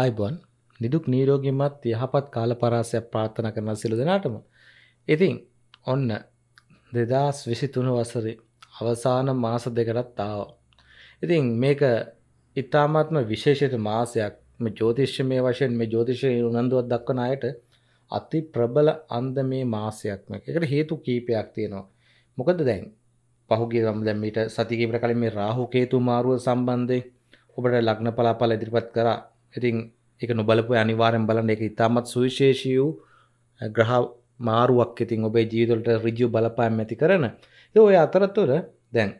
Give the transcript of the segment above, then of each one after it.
ආයිබන් නිදුක් නීරෝගිමත් යහපත් කාලපරාසයක් ප්‍රාර්ථනා කරන සිලු දෙනාටම. ඉතින් ඔන්න දෙදස් විසිතුන වසර අවසාන මාස දෙකටත් තාව. ඉතින් මේක ඉතාමත්ම විශේෂයට මාසයක් ජෝතිශ්‍යමය වශයෙන් මේ ජෝතිෂය උනන්දුවත් දක්වන අයට අති ප්‍රබල අන්ද මේ මාසයක්ම එකට හේතු කීපයක් තියෙනවා. මොකද දැන් පහුගේ රම්දැන් මීට සතිකීපට කලින් මේ රාහු කේතු මාරුව සම්බන්ධය ඔබට ලග්න පලාපල ඉදිරිපත් කරා ඉතින් එක නොබලපු අනිවාරෙන් බලන්න එක ඉතාමත් සුවිශේෂී වූ ග්‍රහ මාරුවක් ඉතින් ඔබේ ජීවිතවලට ඍජු බලපෑම් ඇති කරන. ඉතින් ඔය අතරතුර දැන්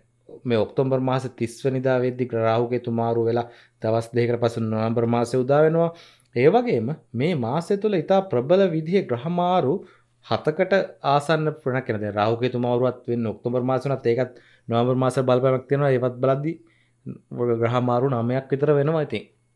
මේ ඔක්තෝබර් මාස 30 වෙනිදා වෙද්දි රාහුකේතු මාරු වෙලා දවස් දෙකකට පසු නොවැම්බර් මාසේ උදා වෙනවා. ඒ වගේම මේ මාසය තුළ ඉතා ප්‍රබල විදිහේ ග්‍රහ මාරු හතකට ආසන්න ප්‍රණක් වෙන දැන් රාහුකේතු මාරුවත් වෙන්න ඔක්තෝබර් මාස උනත් ඒකත් නොවැම්බර් මාස බලපෑමක් තියෙනවා ඒවත් බලද්දි ග්‍රහ මාරු 9ක් විතර වෙනවා ඉතින්.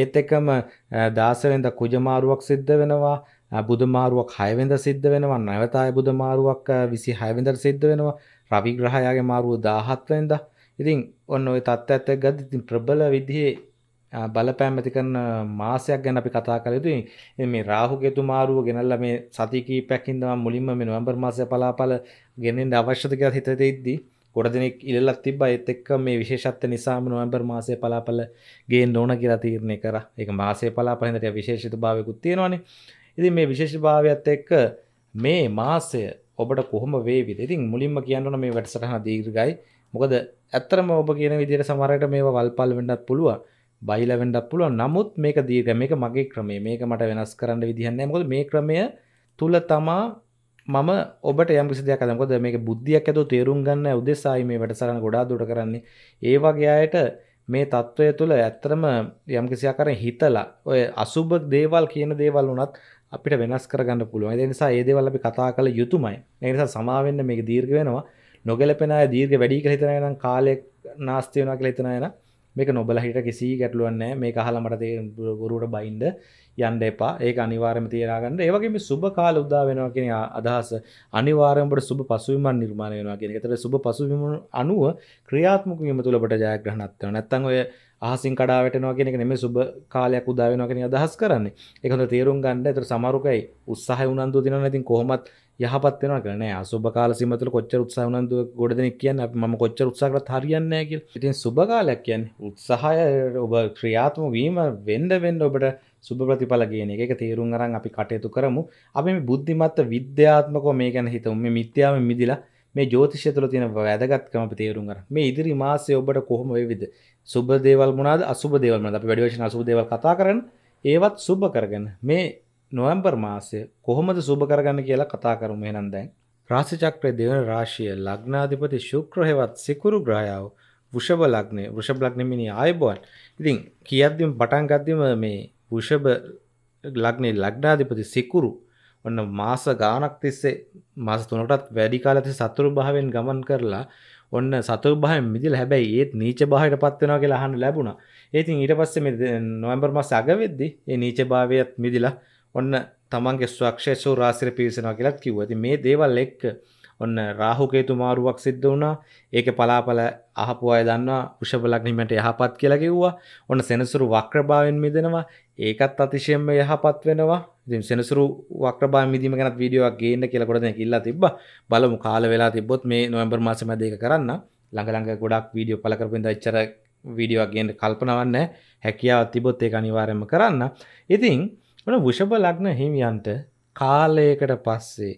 ඒත් එකම දාසවෙන්ද කුජමාරුවක් සිද්ධ වෙනවා බුදුමාරුවක් හයවෙද සිද්ධ වෙනවා නැවතය බුදුමාරුවක් විසි හයවෙදර සිද්ධ වෙනවා රවිග්‍රහයාගේ මාරුව දාහත්වෙන්ද ඉතින් ඔන්න ඔය තත්ත් ඇත්ත ගත් ඉතින් ප්‍රබල විදිහේ බලපෑම් ඇති කරන මාසයක් ගැන අපි කතා කළ යුතුයි මේ රාහු ගෙතු මාරුව ගෙනල්ල මේ සතිකී පැකින්දම මුලින්ම මේ නොවම්බර් මාසය පලාපල ගෙනෙන්ට අවශ්‍යත කියලා හිතතෙද්දී ගොඩ දෙනෙක් ඉල්ලත් තිබ එත් එක්ක මේ විශේෂත්ව නිසාම නොවම්බර් මාසය පලාපල ගේ ඕන කියලා තීරණය කර එක මාසේ පලාපලට විශේෂිත භාවකුත් තියෙනවානේ ඉති මේ විශේෂ භාවයක්ත් එක්ක මේ මාසය ඔබට කොහොම වේ ඉතින් මුලින්ම කියන්නන මේ වැටසටහ දීර්ගයි මොකද ඇත්තරම ඔබ කියන විදිර සමරයට මේ වල්පල් වෙඩත් පුළුව බයිල වෙන්ඩක් පුළුව නමුත් මේක දීර්ග මේක මගේ ක්‍රමේ මේක මට වෙනස් කරන්න විදිහන්න මොද මේ ක්‍රමය තුළ තමා මම ඔබට යම් කිසි දෙයක් අදමකොද මේක බුද්ධියක් ඇතුව තේරුම් ගන්න උදෙසායි මේ වැඩසටහන ගොඩාක් දුරට කරන්නේ ඒ වගේ අයට මේ తত্ত্বය තුළ ඇත්තටම යම් කිසි ආකාරයෙන් හිතලා ඔය අසුබ දේවල් කියන දේවල් උනත් අපිට වෙනස් කරගන්න පුළුවන් ඒ නිසා ඒ දේවල් අපි කතා කළ යුතුමයි ඒ නිසා සමා වෙන්න මේක දීර්ඝ වෙනවා නොගැලපෙන අය දීර්ඝ වැඩි කියලා හිතන අය නම් කාලයක් නාස්ති වෙනවා කියලා හිතන අය නම් මේක නොබලා හිට කිසි ගැටලුවක් නැහැ මේක අහලා මට තේ ගුරුවරට බයින්ද යන්න එපා ඒක අනිවාර්යම තියලා ගන්න. ඒ වගේම සුබ කාල උදා වෙනවා කියන අදහස අනිවාර්යයෙන්ම ඔබට සුබ පසුබිමක් නිර්මාණය වෙනවා කියන එක. ඒතර සුබ පසුබිම අනුව ක්‍රියාත්මක වීම තුළ ඔබට ජයග්‍රහණක් වෙනවා. නැත්තම් ඔය අහසින් කඩා වැටෙනවා කියන එක නෙමෙයි සුබ කාලයක් උදා වෙනවා කියන අදහස් කරන්නේ. ඒක හොඳ තේරුම් ගන්න. ඒතර සමහරුකයි උත්සාහය උනන්දු දිනනවා. ඉතින් කොහොමත් යහපත් වෙනවා කියලා නෑ අසුබ කාල සීම තුළ කොච්චර උත්සාහ වුණාද ගොඩ දෙනෙක් කියන්නේ අපි මම කොච්චර උත්සාහ කරත් හරියන්නේ නෑ කියලා. ඉතින් සුබ කාලයක් කියන්නේ උත්සාහය ඔබ ක්‍රියාත්මක වීම වෙන්න වෙන්න ඔබට සුබ ප්‍රතිඵල කියන එක තේරුම් අරන් අපි කටයුතු කරමු අපි මේ බුද්ධිමත්ත විද්‍යාත්මකෝ මේ ගැන හිතමු මේ මිත්‍යාවෙන් මිදිලා මේ ජෝතිෂය තුළ තියෙන වැදගත්කම අපි තේරුම් අරන් මේ ඉදිරි මාසයේ ඔබට කොහොම වේවිද සුබ දේවල් මොනවාද අසුබ දේවල් මොනවාද අපි වැඩි වශයෙන් අසුබ දේවල් කතා කරන ඒවත් සුබ කරගෙන මේ නොවැම්බර් මාසය කොහොමද සුබ කරගන්න කියලා කතා කරමු එහෙනම් දැන් රාශි චක්‍රයේ දෙවන රාශිය ලග්නාධිපති ශුක්‍ර හේවත් සිකුරු ග්‍රහයව වෘෂභ ලග්නේ වෘෂභ ලග්නෙ මිනි ආයබෝන් ඉතින් කියද්දිම පටන් ගද්දිම මේ වෘෂභ ලග්නේ ලග්නාධිපති සිකුරු ඔන්න මාස ගානක් තිස්සේ මාස තුනටත් වැඩි කාලෙත් සතුරු භාවයෙන් ගමන් කරලා ඔන්න සතුරු භාවයෙන් මිදලා හැබැයි ඒත් නීච භාවයට පත් වෙනවා කියලා අහන්න ලැබුණා. ඒ ඉතින් ඊට පස්සේ මේ නොවැම්බර් මාස අග වෙද්දී මේ නීච භාවයත් මිදිලා ඔන්න තමන්ගේ ස්වක්ෂේසෝ රාශිය පිවිසෙනවා කියලාත් කිව්වා. ඉතින් මේ දේවල් එක්ක ඔන්න රාහු කේතු මාරුවක් සිද්ධ වුණා. ඒකේ පලාපල අහපු අය දන්නවා වෘෂභ ලග්නෙකට යහපත් කියලා කිව්වා. ඔන්න සෙනසුරු වක්‍රභාවයෙන් මිදෙනවා. ඒකත් අතිශයෙන්ම යහපත් වෙනවා ඉතින් සෙනසුරු වක්‍රබා මිදීම ගැනත් වීඩියෝවක් ගේන්න කියලා කොට දැන් කිල්ලා තිබ්බා බලමු කාල වෙලා තිබ්බොත් මේ නොවැම්බර් මාසෙ මැද ඒක කරන්න ළඟ ළඟ ගොඩක් වීඩියෝ පළ කරපු ඉඳලා එච්චර වීඩියෝවක් ගේන්න කල්පනාවක් නැහැ හැකියාවක් තිබොත් ඒක අනිවාර්යයෙන්ම කරන්න ඉතින් මොන වෘෂභ ලග්න හිමියන්ට කාලයකට පස්සේ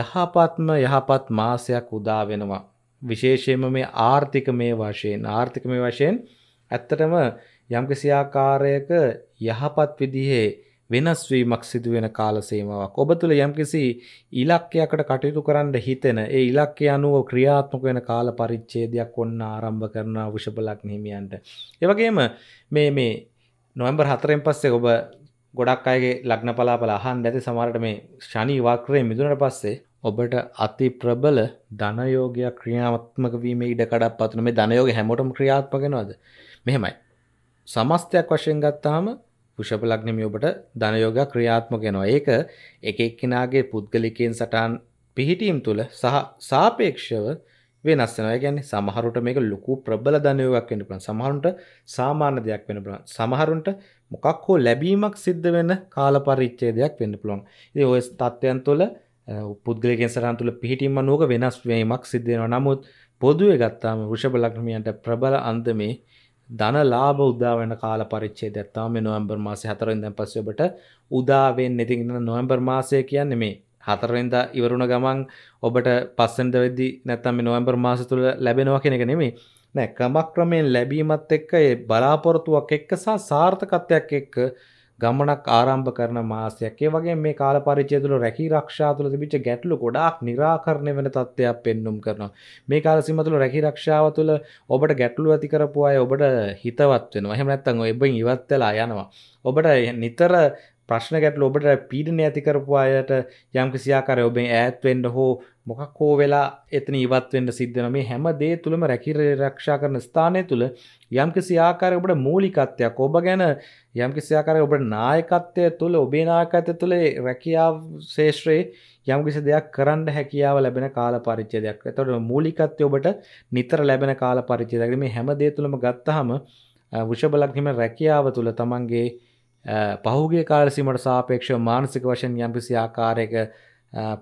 යහපත්ම යහපත් මාසයක් උදා වෙනවා. විශේෂයෙන්ම මේ ආර්ථික මේ වශයෙන් ආර්ථික මේ වශයෙන් ඇත්තටම යම්කිසි ආකාරයක යහපත් විදිහේ වෙනස් වීමක් සිදු වෙන කාල සීමාවක් ඔබ තුළ යම්කිසි ඉලක්කයකට කටයුතු කරන්න හිතෙන ඒ ඉලක්කය අනුව ක්‍රියාත්මක වෙන කාල පරිච්ඡේදයක් ඔන්න ආරම්භ කරන වෘෂභ ලග්න හිමියන්ට ඒ වගේම මේ මේ නොවැම්බර් 4න් පස්සේ ඔබ ගොඩක් අයගේ ලග්න පලාපල අහන්න ඇති සමහරට මේ ශනි වක්‍රයෙන් මිදුණට පස්සේ ඔබට අති ප්‍රබල ධනයෝගයක් ක්‍රියාත්මක වීමේ ඉඩකඩක් පතුන මේ ධනයෝග හැමෝටම ක්‍රියාත්මක වෙනවද මෙහෙමයි සමස්තයක් වශයෙන් ගත්තාම පුෂප ලග්නෙමි ඔබට ධනයෝග ක්‍රියාත්මක වෙනවා. ඒක එක එක්කිනාගේ පුද්ගලිකයෙන් සටහන් පිහිටීම් තුළ සහ සාපේක්ෂව වෙනස් වෙනවා. ඒ කියන්නේ සමහරුට මේක ලොකු ප්‍රබල ධනයෝගයක් වෙන්න පුළුවන්. සමහරුන්ට සාමාන්‍ය දෙයක් වෙන්න පුළුවන්. සමහරුන්ට මොකක් හෝ ලැබීමක් සිද්ධ වෙන කාල පරිච්ඡේදයක් වෙන්න පුළුවන්. ඉතින් ওই තත්ත්වයන් තුළ පුද්ගලිකයෙන් සටහන් තුළ පිහිටීම් අනුවක වෙනස් වීමක් සිද්ධ වෙනවා. නමුත් පොදුවේ ගත්තාම වෘෂභ ලග්නමියන්ට ප්‍රබල අන්දමේ ධන ලාබ උදාවන කාල පරිච්චේ දත්තම නොම්බර් මාසය හතරෙන්ද පස්සබට උදාවෙන් නතිගෙන නොම්බර් මාසය කියන්න මේ හතරෙන්ද ඉවරුණ ගමන් ඔබට පස්සෙන්ද වෙදදි නැත්තම නොම්බර් මාස තුළ ලැබෙනවා කෙනෙක නෙමේ නෑ ක්‍රමක්‍රමයෙන් ලැබීමත් එක්ක බලාපොරොතුවක් එක්ක සහ සාර්ථකත්වයක් එක්ක ගමනක් ආරම්භ කරන මාසයක් ඒ වගේ මේ කාල පරිච්ඡේදය තුළ රැකී ආරක්ෂා තුළ තිබිච්ච ගැටලු ගොඩාක් निराකරණය වෙන තත්ත්වයක් පෙන්눔 කරනවා මේ කාල සීමා තුළ රැකී ආරක්ෂාව තුළ ඔබට ගැටලු ඇති කරපු අය ඔබට හිතවත් වෙනවා එහෙම නැත්නම් ඔබෙන් ඉවත් වෙලා යනවා ඔබට නිතර ප්‍රශ්නකට ලොබට පීඩන ඇතිකරපු අයට යම් කිසියාකර ඔබෙන් ඈත්වෙන්ඩ හෝ මොකක් හෝ වෙලා එතන ඉවත්වෙන්ට සිද්ධන මේ හැම දේ තුළම රැකිර රක්ෂා කරන ස්ථානය තුළ යම් කිසි ආකාරය ඔබට මූලිකත්වයක් ඔබ ගැන යම් කිසියාකාරය ඔබට නායකත්වය තුළ ඔබේ නාකත තුළේ රැකියාව ශේෂ්‍රයේ යම් කිසි දෙයක් කරන්න හැකියාව ලැබෙන කාල පරිච්චයදයක් එතොට මූලිකත්වය ඔබට නිතර ලැබෙන කාල පරිච්චයදක මේ හැම දේ තුළම ගත්තහම විෂබලක්හිම රැකියාව තුළ තමන්ගේ පහුගේ කාලසිමට සාපේක්ෂව මානසික වශයෙන් යම්කිසි ආකාරයක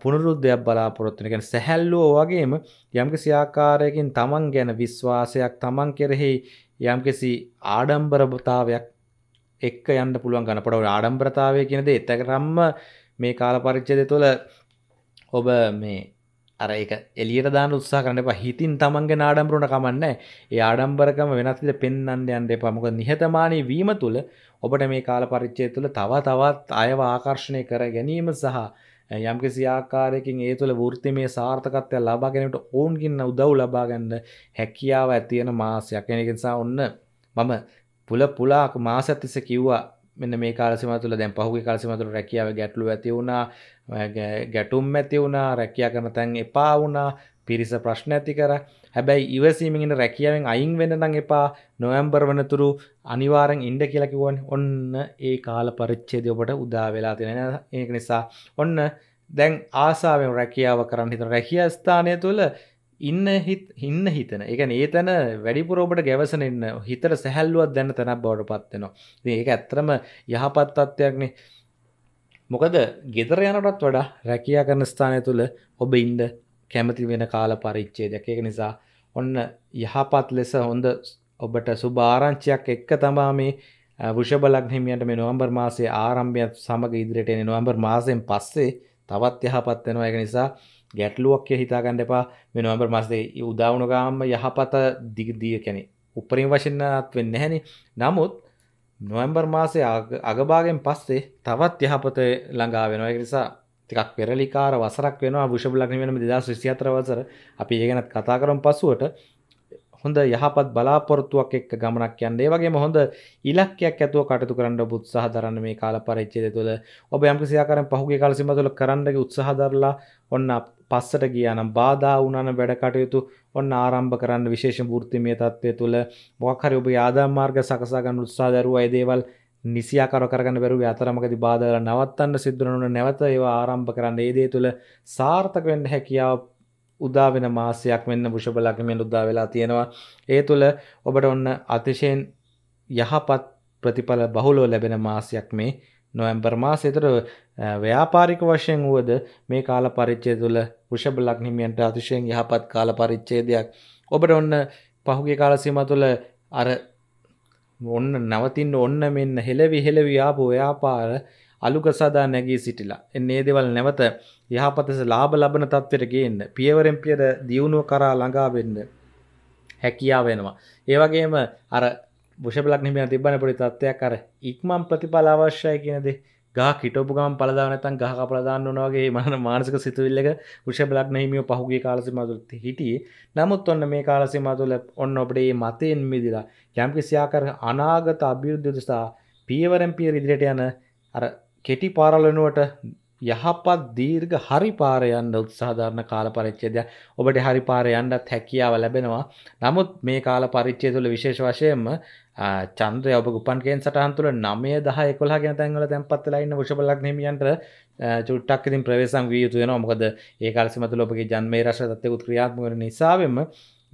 පුනරුද්ධයක් බලාපොරොත්තුන ගැන සැහැල්ලෝ වගේම යම්කිසි ආකාරයකින් තමන් ගැන විශ්වාසයක් තමන් කෙරෙහි යම්කිසි ආඩම්බරභතාවයක් එක්ක යන්න පුළුවන් ගණපඩ ආඩම්බරතාවය කියනද එතකරම්ම මේ කාල පරිච්චදය තුළ ඔබ මේ අර එක එලියට දාන උත්සා කරන්න එපා හිතින් තමන්ගේ නාඩම්බරුණ කමන්න ඒ ආඩම්බරකම වෙනස්ද පෙන්න්න යන්න එපා මොකද නිහතමානී වීම තුළ ඔබට මේ කාල පරිච්චය තුළ තව තවත් අයව ආකර්ෂණය කර ගැනීම සහ යම්කිසි ආකාරයකින් ඒ තුළ වෘත්තිමය සාර්ථකත්වය ලබාගෙනට ඔවුන්ගින්න උදව් ලබාගන්න හැකියාව ඇතියෙන මාසයක් එනකිසා ඔන්න මම පුල පුලාක් මාසත්තිස කිව්වා මෙන්න මේ කාලසිම තුළ දැන් පහුගේ කාලසිම තුළ රැකියාව ගැටලු ඇති වුණා ගැටුම් ඇති වුණා රැකියා කරන තැන් එපා වුණා පිරිස ප්‍රශ්න ඇති කර හැබැයි ඉවසීමගෙන රැකියාවෙන් අයින් වෙන නම් එපා නොවැම්බර් වනතුරු අනිවාරෙන් ඉන්ඩ කියලකිවන් ඔන්න ඒ කාල පරිච්චේද ඔබට උදා වෙලා තිෙන ඒක නිසා ඔන්න දැන් ආසාාවෙන් රැකියාව කරන්න හිත රැකිය ස්ථානය තුළ ඉන්න හින්න හිතන එක ඒතන වැඩිපුරෝපට ගැවසන එන්න හිතර සැහැල්ලුවත් දැන්න තැනක් බවට පත්වෙනවා ඒක ඇත්තරම යහපත්තත්වයක්න මොකද ගෙදර යනටත් වඩා රැකයා කරන ස්ථානය තුළ ඔබ ඉන්ද කැමති වෙන කාල පරිච්චේ දෙක එක නිසා ඔන්න යහපත් ලෙස හොඳ ඔබට සුභාරංචියක් එක්ක තමා මේ වෘෂබලක්හිමියන්ට මේ නොවම්බර් මාසේ ආරම්භයක් සමඟ ඉදිරියට එන නොවම්බර් මාසයෙන් පස්සේ තවත් යහපත් වෙනවා එක නිසා ගැටලුවක් කිය හිතාගන්න එපා මේ නොවම්බර් මස්දේ උදාවුණගාම යහපත දිගදිය කැනෙ උපරින් වශයෙන්ත් වෙන්න හැනි නමුත් නොවම්බර් මාසේ අගභාගෙන් පස්සේ තවත් යහපත ළඟා වෙනවා නිසා එකක් පෙරලිකාර වසරක් වෙනවා විෂභ ලග්න වෙනම දෙදස් විසිහතර වසර අපි ඒ ගැනත් කතා කරම් පසුවට හොඳ යහපත් බලාපොරත්තුවක් එක් ගමනක් යන්න ඒ වගේ හොඳ ඉලක්කයක් ඇතුව කටතු කරන්න බුත්සාහ දරන්න මේ කාල පරච්චේද තුළ ඔබ යම්කිසියාකරන පහුගේ කාලසිම තුළ කරන්නගේ උත්සාහදරලා ඔන්න පස්සට ගියානම් බාධා වුණන වැඩ කටයුතු ඔන්න ආරම්භ කරන්න විශේෂ වෘත්තිමය තත්ත්වය තුළ මොකක් හරි ඔබ ආදායම් මාර්ග සකසා ගන්න උත්සාහ දරුවා ඒ දේවල් නිසියාකාර කරගන්න බැරුව අතරමඟදී බාධා කරලා නවත්තන්න සිද්ධ වෙනුන නැවත ඒවා ආරම්භ කරන්න ඒ දේ තුළ සාර්ථක වෙන්න හැකියාව උදා වෙන මාසයක් වෙන්න වෘෂභ ලග්නයෙන් උදා වෙලා තියෙනවා ඒ තුළ ඔබට ඔන්න අතිශයින් යහපත් ප්‍රතිඵල බහුලව ලැබෙන මාසයක් මේ නොවැම්බර් මාසේතර ව්‍යාපාරික වශයෙන් වුවද මේ කාල පරිච්චය තුළ වෘෂභ ලග්නිමියන්ට අතිශයෙන් යහපත් කාල පරිච්ඡේදයක් ඔබට ඔන්න පහුගේ කාල සීමා තුළ අර ඔන්න නවතින්න ඔන්න මෙන්න හෙළවි හෙළවි ආපු ව්‍යාපාර අලුක සදා නැගී සිටිලා එන්නේ දේවල් නැවත යහපතස ලාභ ලබන තත්ත්වයට ගේන්න පියවරෙන් පියර දියුණුව කරා ළඟා වෙන්න හැකියාව වෙනවා ඒ වගේම අර බුෂපලක් නිමෙන තිබන පොඩි තත්වයක් අර ඉක්මම් ප්‍රතිඵල අවශ්‍යයි කියනදේ ගා කිටපු ගම් පලදානතන් ගහ කපලදාන්න වනගේ මන මානසික සිතුවිල්ලක ෘෂබලක් නහිමියෝ පහුගේ කාලසි මතුලත් හිටියේ නමුත් ඔන්න මේ කාලසි මතුල ඔන්න ඔබටේ මතයෙන් මිදිලා යම්කිසියාකර අනාගත අභියුද්ධදසා පියවරම් පිය ඉදිරියට යන අර කෙටි පාරලනුවට යහපත් දීර්ඝ හරි පාරයන්න උත්සාධාරණ කාල පරිච්චේදය ඔබට හරි පාරයන්නත් හැකියාව ලැබෙනවා නමුත් මේ කාල පරිච්චය තුළ විශේෂ වශයෙන්ම චන්ද්‍රය ඔබ ගුපන්ගෙන් සටහන්තුර නමය දහ කොලා ගැ තැන්වල තැන්පත්වෙලයින්න ෂබලක් නමියන්ට චුට්ටක්කිතින් ප්‍රවේසන් විය යුතුයෙන මොකද ඒ කල්සිමතු ලොපගේ ජන්මේ රශතත්යකු ක්‍රියාත්මක නිසාවෙන්ම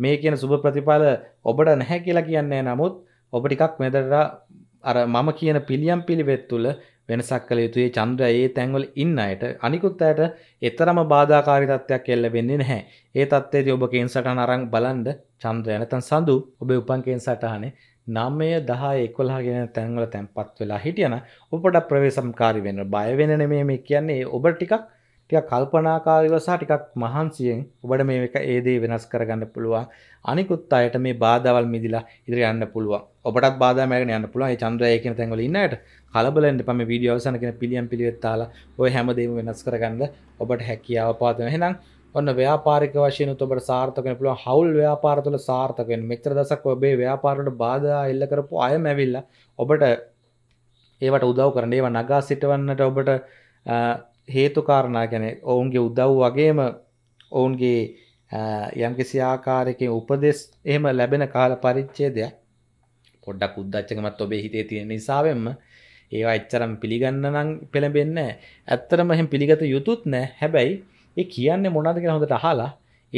මේ කියන සුභ ප්‍රතිඵල ඔබට නැහැ කියලා කියන්නේ නමුත් ඔබ ටිකක් මෙදර අර මම කියන පිළියම් පිළිවෙත් තුළ වෙනසක් කළ යුතුයේ චන්ද්‍ර ඒ තැන්වල ඉන්න අයට අනිකුත් අයට එතරම බාධාකාරි තත්ත්වයක් කෙල්ල වෙන්නේ නැහැ. ඒ තත්ත්වයේදී ඔබ කේන් සටහන අරන් බලන්න චන්ද්‍රය නැත්නම් සඳු ඔබේ උපන් කේන් සටහනේ නමය දහ එකොලා ගෙන තැන්වල තැන්පත් වෙලා හිටියන ඔපට ප්‍රවේසම්කාරි වෙන බයවෙන මේ මේ කියන්නේ ඔබ ටිකක් ටිය කල්පනාකාරිවසා ටිකක් මහන්සියෙන් ඔබට මේ එක ඒදේ වෙනස් කරගන්න පුළුවන් අනිකුත් අයට මේ බාධවල් මිදිලා ඉදිරි යන්න පුළුවන් ඔබට බාධමැගෙන යන්න පුළුවන් චන්ද්‍රයකන තැන්වල ඉන්නට කලබලෙන්ට පම වීඩියෝසනකෙන පිළියම් පිළිවෙත්තාලා ඔය හැමදේම වෙනස් කරගන්න ඔබට හැකියාව පාතන හෙනම් ඔන්න ව්‍යාපාරික වශයෙන් උතුඹට සාර්ථක වෙන්න පුළුවන් හවුල් ව්‍යාපාර තුළ සාර්ථක වෙන්න. මෙච්චර දසක් ඔබේ ව්‍යාපාරවලට බාධා එල්ල කරපු අයම ඇවිල්ලා ඔබට ඒවට උදව් කරන ඒවා නගා සිටවන්නට ඔබට හේතු කාරණා කියන්නේ ඔවුන්ගේ උදව් වගේම ඔවුන්ගේ යම්කිසි ආකාරයකින් උපදෙස් එහෙම ලැබෙන කාල පරිච්ඡේදයක් පොඩ්ඩක් උද්දච්චකමත් ඔබේ හිතේ තියෙන නිසාවෙන්ම ඒවා එච්චරම් පිළිගන්න නම් පෙළඹෙන්නේ නැහැ. ඇත්තටම එහෙම පිළිගත යුතුත් නැහැ. හැබැයි ඒ කියන්නේ මොනද කියෙන හොඳට අහලා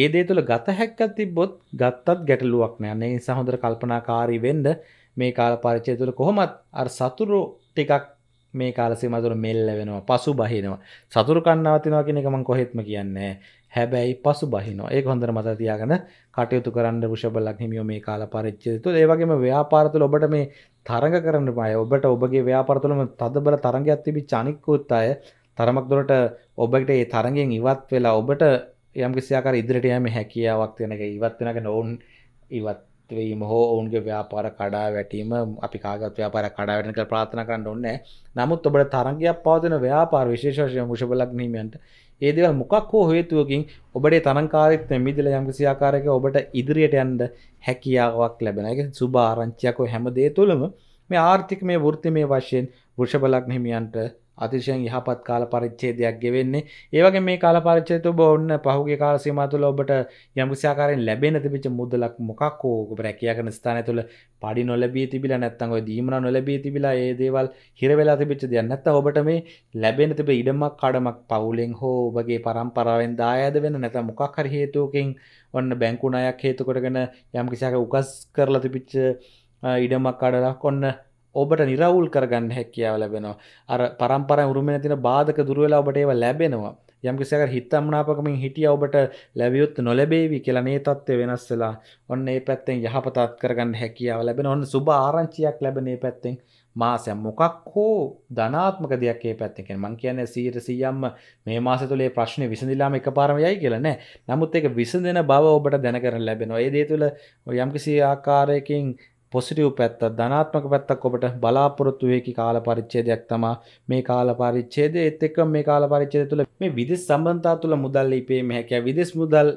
ඒ දේ තුළ ගත හැක්ක තිබොත් ගත්තත් ගැටලුවක් නෑන්නේ නිසා හොඳට කල්පනාකාරී වෙන්ඩ මේ කාල පරිචය තුළ කොහොමත් අ සතුරු ටිකක් මේ කාලසි මතුර මෙල්ල වෙනවා පසු බහිනවා සතුරු කන්නාවතිනවා කෙනෙ එකමන් කොහෙත්ම කියන්නේ හැබැයි පසු බහිනවා ඒ හොඳර මතතියාගෙන කටයුතු කරන්න ෘෂබලක් හිමියෝ මේ කාල පරිච්චිතු ඒවගේම ව්‍යාපාරතුල ඔබට මේ තරඟ කරන්න පය ඔබට ඔබගේ ව්‍යාපාරතුළම තදබල තරගයක් තිබි චනික්කුත් අය තරමක් දොරට ඔබට ඒ තරගෙන් ඉවත් වෙලා ඔබට යම් කිසියාකර ඉදිරිට යම හැකියාවක් තියෙනක ඉවත් වෙනක නොවුන් ඉවත්වීම හෝ ඔවුන්ගේ ව්‍යාපාර කඩා වැටීම අපි කාගත් ව්‍යාපාර කඩාවැටන කර ප්‍රාථන කරන්න ඔන්න නමුත් ඔබට තරගයක් පවතින ව්‍යාපාර විශේෂය මුෂබලක් නීමයන්ට ඒදවල් මොකක් හෝ හේතුවකින් ඔබේ තරංකාරිත්ය මිදිල යම්කිසියාකාරක ඔබට ඉදිරියට යන්ඩ හැකියාවක් ලැබෙනක සුභාරංචයකෝ හැමදේ තුළම මේ ආර්ථික මේ වෘත්ති මේ වශයෙන් වෘෂබලක් හිමියන්ට අතිශයන් යහපත් කාල පරිච්චේදයක් ගෙවෙන්නේ ඒවගේ මේ කාල පරිච්චේතු බොන්න පහුගේ කාලසීම තුළ ඔබට යම්කිසිාකාරෙන් ලැබෙන තිබිච මුදලක් මොකක්කෝ ඔබ රැකයාගෙන ස්ථාන තුළ පඩි නොලබී තිබිල නැත්තං දීමන නොලබී තිබිලා ඒ දේවල් හිරවෙලා තිබිච්ච දෙයක් නැත්ත ඔබට මේ ලැබෙන තිබ ඉඩමක් කඩමක් පවුලෙන් හෝ ඔබගේ පරම්පරාවෙන් දායද වෙන නැත මොකක් හරි හේතුවකින් ඔන්න බැංකුණයක් හේතුකොටගෙන යම්කිසිාක උකස් කරලා තිබිච්ච ඉඩමක් කඩලක් ඔන්න ඔබට නිරවුල් කරගන්න හැකියාව ලැබෙනවා අර පරම්පර උරුමෙන තින බාධක දුරවෙලා ඔබට ඒව ලැබෙනවා යම්කිසික හිත්තම්නාපකමින් හිටිය ඔබට ලැබියොත් නොලැබේවි කියලා මේ තත්ත්වය වෙනස් වෙලා ඔන්න ඒ පැත්තෙන් යහපතත් කරගන්න හැකියාව ලැබෙන ඔන්න සුබ ආරංචියක් ලැබෙන මේ පැත්තෙන් මාසය මොකක් හෝ ධනාත්මක දෙයක් ඒ පැත්තකෙන් මං කියන්නේ සීට සීයම්ම මේ මාස තුළේ ප්‍රශ්න විසඳලාම එක පාරම යයි කියලා නෑ නමුත් එක විසඳෙන බව ඔබට දැනකර ලැබෙනවා ඒ දේ තුළ යම්කිසි ආකාරයකින් පොසිටිව් පැත්තක් ධනාත්මක පැත්තක් ඔබට බලාපොරොත්තු වෙකි කාල පරිච්ඡේදයක් තමයි මේ කාල පරිච්ඡේදය ඒත් එක්කම මේ කාල පරිච්ඡේදය තුළ මේ විදෙස් සම්බන්ධතාව තුළ මුදල් ඉපේම හැකියාව විදෙස් මුදල්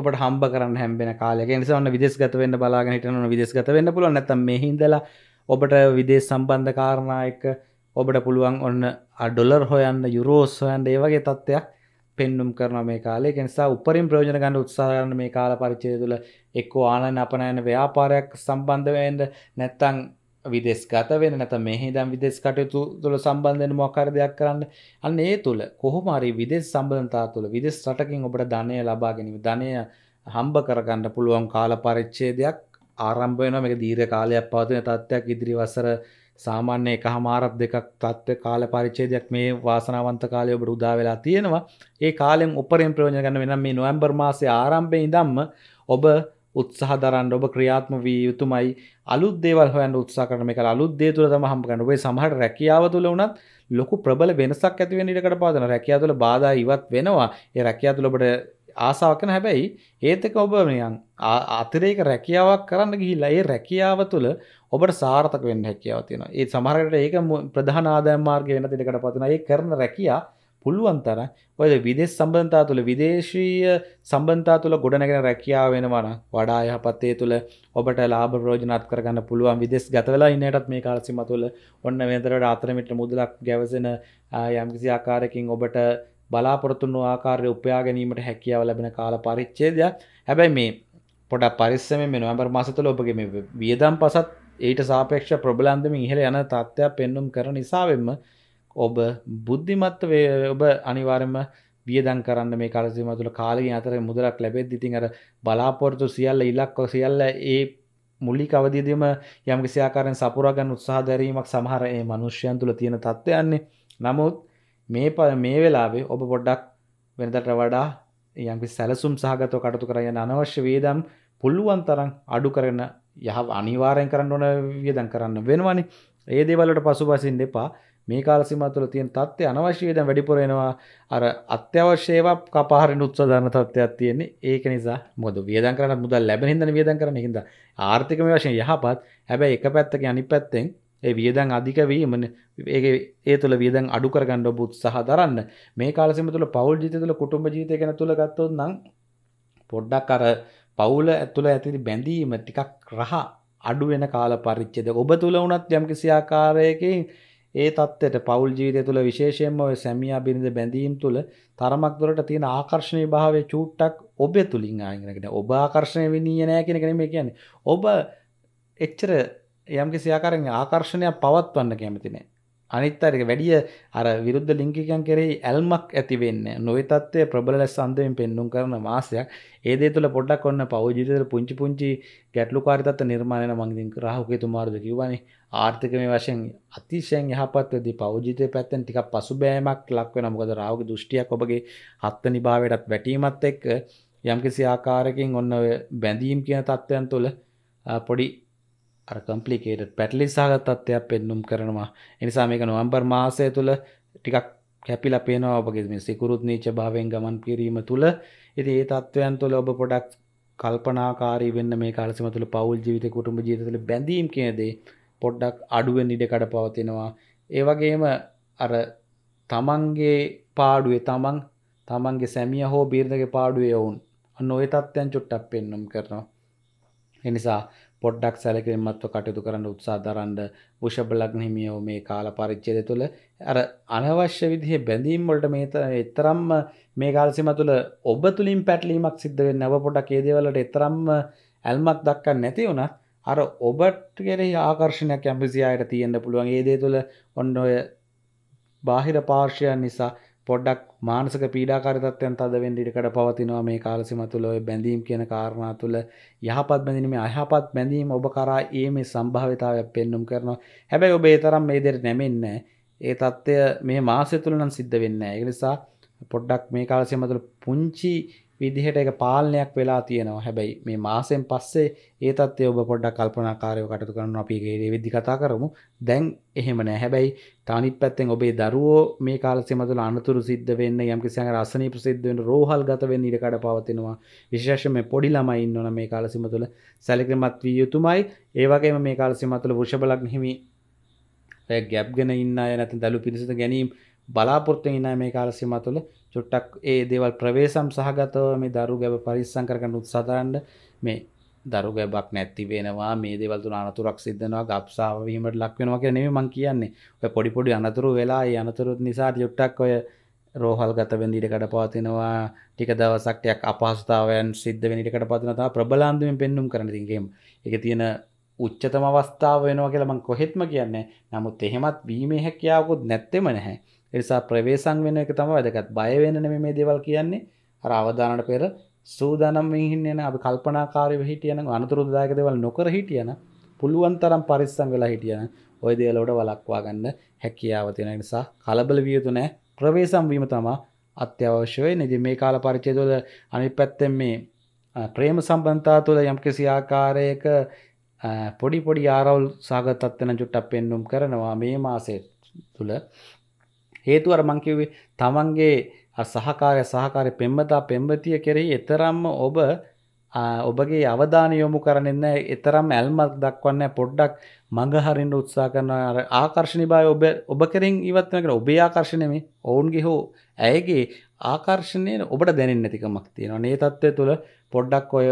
ඔබට හම්බ කරන්න හැම්බෙන කාලයක නිසා ඔන්න විදේශගත වෙන්න බලාගෙන හිටනවා විදේශගත වෙන්න පුළුවන් නැත්නම් මේ හිඳලා ඔබට විදේශ සම්බන්ධ කාරණා එක්ක ඔබට පුළුවන් ඔන්න ඩොලර් හොයන්න යුරෝස් හොයන්න ඒ වගේ තත්ත්වයක් පෙන්නුම් කරන මේ කාලේ ගෙනසා උපරින් ප්‍රයෝජන ගන්න උත්සාහරන්න මේ කාල පරිචය තුළ එක්කෝ ආනන් අපනයන ව්‍යාපාරයක් සම්බන්ධවෙන්ට නැත්තං විදෙස් ගත වෙන නැත මෙහි දම් විදෙස් කටයුතු තුළ සම්බන්ධෙන මොකර දෙයක් කරන්න අන්න ඒ තුළ කොහොමරි විදෙස් සම්බන්ධතා තුළ විදෙස් රටකින් ඔබට ධනය ලබාගැනීම ධනය හම්බ කරගන්න පුළුවන් කාල පරිච්චේ දෙයක් ආරම්භයන මේක දීර කාලයක් පවතින තත්ත්වයක් ඉදිරි වසර සාමාන්‍ය එකහමාරක් දෙකක් තත්ත්ව කාල පරිච්ඡේදයක් මේ වාසනාවන්ත කාලය ඔබට උදා වෙලා තියෙනවා. ඒ කාලෙන් උපරිම ප්‍රයෝජන ගන්න වෙන මේ නොවැම්බර් මාසයේ ආරම්භයේ ඉඳන්ම ඔබ උත්සාහ දරන්න ඔබ ක්‍රියාත්මක විය යුතුමයි. අලුත් දේවල් හොයන්න උත්සාහ කරන මේක අලුත් දේ තුල තමයි හම්බ ගන්න. ඔබේ සමහර රැකියාව තුල වුණත් ලොකු ප්‍රබල වෙනසක් ඇති වෙන ඉඩකට පාදන රැකියාව තුල බාධා ඉවත් වෙනවා. ඒ රැකියාව තුල ඔබට ආසාවක් කරන හැබැයි ඒත් එක ඔබ නිකන් අතිරේක රැකියාවක් කරන්න ගිහිල්ලා ඒ රැකියාව තුළ ඔබට සාර්ථක වෙන්න හැකියාව තියෙනවා. ඒ සමහර රටට ඒක ප්‍රධාන ආදායම් මාර්ගය වෙන දෙයකට පත් වෙනවා. ඒ කරන රැකියා පුළුවන් තරම් ඔය විදේශ සම්බන්ධතා තුළ විදේශීය සම්බන්ධතා තුළ ගොඩනැගෙන රැකියාව වෙනවා නම් වඩා යහපත් ඒ තුළ ඔබට ලාභ ප්‍රයෝජනත් කරගන්න පුළුවන් විදේශ ගත වෙලා ඉන්න එකටත් මේ කාල සීමා තුළ ඔන්න වෙනතරට අතර මිටර මුදලක් ගැවසෙන යම්කිසි ආකාරයකින් ඔබට බලාපොරොත්තුන ආකාරය උපයා ගැනීමට හැකියාව ලැබෙන කාල පරිච්ඡේදයක්. හැබැයි මේ පොඩක් පරිස්සමෙන් මේ නොවැම්බර් මාස තුළ ඔබගේ මේ වියදම් පසත් ඊට සාපේක්ෂ ප්‍රබල අන්දමින් ඉහළ යන තත්ත්වයක් පෙන්눔 කරන නිසාවෙන්ම ඔබ බුද්ධිමත් ඔබ අනිවාර්යයෙන්ම වියදම් කරන්න මේ කාල සීමාව තුළ කාලෙකින් අතර මුදලක් ලැබෙද්දී ඉතින් අර බලාපොරොත්තු සියල්ල ඉලක්ක සියල්ල ඒ මුලික අවදියදීම යම් කිසි ආකාරයෙන් සපුරා ගන්න උත්සාහ දැරීමක් සමහර ඒ මිනිස්යන් තුළ තියෙන තත්ත්වයන්නේ. නමුත් මේ ප මේ වෙලාවේ ඔබ පොඩ්ඩක් වෙනදට වඩා යම්කි සැලසුම් සහගතව කටතු කරයන අනවශ්‍ය වේදම් පුළුවන් තරම් අඩු කරන යහ අනිවාරයෙන් කරන්න ඕන වියදන් කරන්න වෙනවානි ඒ දේවලට පසු බසින් දෙපා මේ කාලසිමතුල තියෙන් තත්ත්ය අනවශ්‍යයේද වැඩිපුරෙනවා අර අත්‍යවශ්‍යේවා කපාහරෙන් උත්සධන තත්ත්වයක් තියෙන්නේ ඒක නිසා මොද වියදන් කරන්න මුදල් ලැබෙන හිදන වියදන් කරන හිද ආර්ථිකම වශයෙන් යහපත් හැබැයි එක පැත්තක අනි පැත්තෙන් ඒ වියදන් අධික වීමන ඒ තුළ වියදන් අඩු කරගන්න බුත් සහ දරන්න මේ කාලසිම තුළ පවල් ජීත තුළ කුටුම්ඹ ජීතය ගැන තුළ ගත්තොත් නම් පොඩ්ඩක් අර පවුල ඇතුළ ඇති බැඳීම ටිකක් රහ අඩුවෙන කාල පරිච්චද ඔබ තුළ වනත් යම්කිසියාකාරයකින් ඒ තත්වයට පවල් ජීවිතය තුළ විශේෂයෙන්ම ඔය සැමියා බිරිඳ බැඳීම් තුළ තරමක් දුරට තියෙන ආකර්ශණය භාවය චූට්ටක් ඔබ තුළින් ආගෙනකට ඔබ ආකර්ශණය විනීය නෑ කෙනෙ මේ කියන්නේ ඔබ එච්චර යම් කිසියාකාරෙන් ආකර්ශණයක් පවත්වන්න කැමතිනේ අනිත්තරික වැඩිය අර විරුද්ධ ලිංකිකන් කෙරෙහි ඇල්මක් ඇතිවෙන්න නොයිතත්වය ප්‍රබලස් සන්දයෙන් පෙන්නුම් කරන මාසයක් ඒදේ තුළ පොඩක් ඔන්න පෞජිතර පුංචි පුංචි ගැටලු කාරිතත් නිර්මාණය මංගින් රහුකේ තුමාරද කිවනේ ආර්ථික මේ වශයෙන් අතිශයෙන් යහපත්වදී පෞජිතය පැත්තෙන් ටික පසු බෑමක් ලක්වෙන මොකද රාවක දෘෂ්ටියක් ඔබගේ හත්ත නිභාවයටත් වැටීමත් එක්ක යම්කිසි ආකාරකින් ඔන්න බැඳීම් කියන තත්ත්වයන් තුළ පොඩි අර කම්පලිකේට පැටලි සහගත් තත්ත්වයක් පෙන්නුම් කරනවා එනිසා මේක නොවම්බර් මාසය තුළ ටිකක් කැපිලා පේනවා ඔබගේ මේ සිකුරුත් නීච භාවයෙන් ගමන් කිරීම තුළ ඉතින් ඒ තත්ත්වයන් තුළ ඔබ පොඩක් කල්පනාකාරී වෙන්න මේ කාලසීම තුළ පෞල් ජීවිතේ කුටුම්බ ජීවිත තුළ බැඳීම් කියන දේ පොඩ්ඩක් අඩුවෙන් ඉඩකඩ පවතිනවා ඒ වගේම අර තමන්ගේ පාඩුවේ තමන් තමන්ගේ සැමිය හෝ බීර්දගේ පාඩුවේ ඔවුන් අන්න ඔය තත්ත්වයන් චුට්ටක් පෙන්නුම් කරනවා එනිසා පොඩ්ඩක් සැලකිලිමත්ව කටයුතු කරන්න උත්සා දරන්න වෘෂභ ලග්න හිමියෝ මේ කාල පරිච්ඡේදය තුළ අර අනවශ්‍ය විදිහේ බැඳීම් වලට මේ තරම්ම මේ කාල සීමා තුළ ඔබ තුලින් පැටලීමක් සිද්ධ වෙන්නේ ඔබ පොඩක් ඒ දේවල්වලට තරම්ම ඇල්මක් දක්වන්නේ නැති වුණත් අර ඔබට කෙරෙහි ආකර්ෂණයක් යම්කිසි අයට තියෙන්න පුළුවන් ඒ දේ තුළ ඔන්න ඔය බාහිර පාර්ශ්වයන් නිසා පොඩ්ඩක් මානසක පීඩාකාර තත්ත්වයන් තද වෙන්න ඉඩකඩ පවතිනවා මේ කාලසීම තුළ ඔය බැඳීම් කියන කාරණා තුළ යහපත් බැඳීම අයහපත් බැඳීම් ඔබ කරා ඒ මේ සම්භාවිතාවයක් පෙන්눔 කරනවා. හැබැයි ඔබ ඒ තරම් මේ දෙයට නැමෙන්නේ ඒ தත්ත්වය මේ මාසය තුළ නම් සිද්ධ වෙන්නේ නැහැ. ඒ නිසා පොඩ්ඩක් මේ කාලසීම තුළ පුංචි විදිහට එක පාලනයක් වෙලා තියෙනවා හැබැයි මේ මාසෙන් පස්සේ ඒ තත්ත්වය ඔබ පොඩ්ඩක් කල්පනාකාරයව කටයුතු කරන්න අපි ඒකේ වෙද්දි කතා කරමු දැන් එහෙම නෑ හැබැයි තානිත් පැත්තෙන් ඔබේ දරුවෝ මේ කාලසීම තුළ අනතුරු සිද්ධ වෙන්න යම්කිසි ආකාර අසනීප සිද්ධ වෙන්න රෝහල් ගත වෙන්න ඉඩ කඩ පවතිනවා විශේෂයෙන් මේ පොඩි ළමයි ඉන්නවන මේ කාලසීම තුළ සැලකිලිමත් විය යුතුමයි ඒ වගේම මේ කාලසීම තුළ වෘෂභ ලග්න හිමි ගැබ්ගෙන ඉන්න අය නැත්නම් දලු පිරිසට ගැනීම බලාපොරොත්තුෙන් ඉන්න මේ කාල සීමා තුළ චුට්ටක් ඒ දේවල් ප්‍රවේශම් සහගතව මේ දරු ගැබ පරිස්සම් කරගන්න උත්සාහ කරන්න මේ දරු ගැබක් නැති වෙනවා මේ දේවල් තුන අනතුරක් සිද්ධ වෙනවා ගබ්සාව වීමට ලක් වෙනවා කියලා නෙමෙයි මම කියන්නේ. ඔය පොඩි පොඩි අනතුරු වෙලා ඒ අනතුරු නිසා චුට්ටක් ඔය රෝහල් ගත වෙන්න ඉඩ කඩපවතිනවා ටික දවසක් ටිකක් අපහසුතාවයන් සිද්ධ වෙන්න ඉඩ කඩපවතිනවා තමයි ප්‍රබලාන්දමෙන් පෙන්눔 කරන ඉතින් ගේම්. ඒකේ තියෙන උච්චතම අවස්ථාව වෙනවා කියලා මම කොහෙත්ම කියන්නේ. නමුත් එහෙමත් වීමේ හැකියාවකුත් නැත්තේම නැහැ. එනිසා ප්‍රවේශන් වෙන එක තම වැදගත් බය වෙන නෙමෙයි මේ දේවල් කියන්නේ අර අවධානයට පෙර සූදානම් වෙහින් යන අපි කල්පනාකාරීව හිටියනම් අනතුරුදායක දේවල් නොකර හිටියනම් පුළුවන් තරම් පරිස්සම් වෙලා හිටියනම් ওই දේවල් වලක්වා ගන්න හැකියාව තියෙන නිසා කලබල විය යුතු නැහැ ප්‍රවේශම් වීම තමයි අත්‍යවශ්‍යයි නේද මේ කාල පරිච්ඡේදය වල අනිත් පැත්තෙන් මේ ප්‍රේම සම්බන්ධතා තුළ යම්කිසි ආකාරයක පොඩි පොඩි ආරවුල් සාගතත්වන චුට්ටක් පෙන්නුම් කරනවා මේ මාසය තුළ හේතුවර මංකිවේ තමන්ගේ සහකාරය සහකාරය පෙම්බතා පෙම්බතිය කෙරෙහි එතරම්ම ඔබ ඔබගේ අවධාන යොමු කරනෙන්න එතරම් ඇල්මක් දක්වන්න පොඩ්ඩක් මඟහරින්ට උත්සා කරන අර ආකර්ශණි බාය ඔබ ඔබ කරින් ඉවත්වනකට ඔබේ ආකර්ශණයම ඔවුන්ගේ හෝ ඇයගේ ආකර්ශණය ඔබට දැනෙන් නැතිකමක් තියෙනවා නේ තත්ත්වය තුළ පොඩ්ඩක් ඔය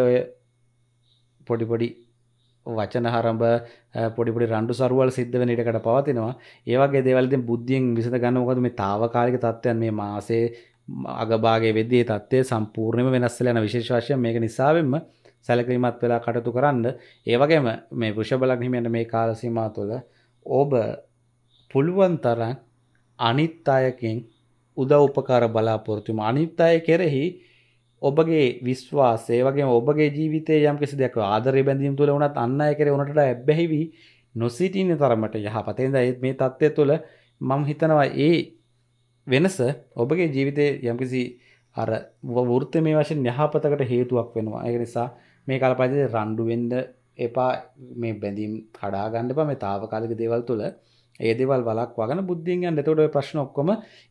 පොඩිපොඩි වචන හරම්භ පොඩිපොඩි රන්ඩු සරුවල් සිද්ධ වෙන ඉඩකට පවතිනවා ඒවගේ දේවල්තින් බුද්ධියෙන් විසඳ ගන්න මොකද මේ තාවකාලික තත්ත්වයන් මේ මාසේ අගභාගේ වෙද්දී තත්ත්වය සම්පූර්ණයම වෙනස්සල යන විශේෂවශය මේක නිසාවෙන්ම සැලකීමත් වෙලා කටතු කරන්න ඒවගේම මේ වෘෂබලක් හිමට මේ කාලසීමා තුළ ඔබ පුළුවන් තරන් අනිත් අයකින් උදව් උපකාර බලාපොරතුම අනිත් අය කෙරෙහි ඔබගේ විශ්වාසය වගේ ඔබගේ ජීවිතය යම් කිසි දෙයක් ආදර බැඳීම් තුළ වනත් අන්න එකර උනට ඇබැහිවි නොසිටින්න තරමට යහපතෙන්ද ඒත් මේ තත්ත්වය තුළ මම හිතනවා ඒ වෙනස ඔබගේ ජීවිතය යම්කිසි අර වෘත්ත මේ වශයෙන් යහපතකට හේතුවක් වෙනවා ඒ නිසා මේ කල්පජ රණ්ඩුවෙන්ද එපා මේ බැඳීම් කඩාගන්න එපා මේ තාවකාලික දේවල් තුළ ඒ දේවල් වලක් වගන බුද්ධියෙන් යන්න එතකොට ඔය ප්‍රශ්න ඔක්කොම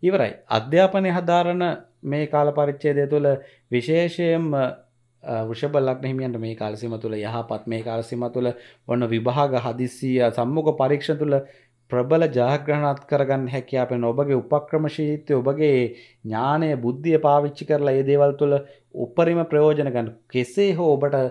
ඉවරයි අධ්‍යාපනය හදාරන මේ කාල පරිච්ඡේදය තුළ විශේෂයෙන්ම වෘෂභ ලග්න හිමියන්ට මේ කාලසීම තුළ යහපත් මේ කාලසීම තුළ ඔන්න විභාග හදිසිය සම්මුඛ පරීක්ෂණ තුළ ප්‍රබල ජයග්‍රහණත් කරගන්න හැකි අපෙන් ඔබගේ උපක්‍රමශීලීත්වය ඔබගේ ඥානය බුද්ධිය පාවිච්චි කරලා ඒ දේවල් තුළ උපරිම ප්‍රයෝජන ගන්න. කෙසේ හෝ ඔබට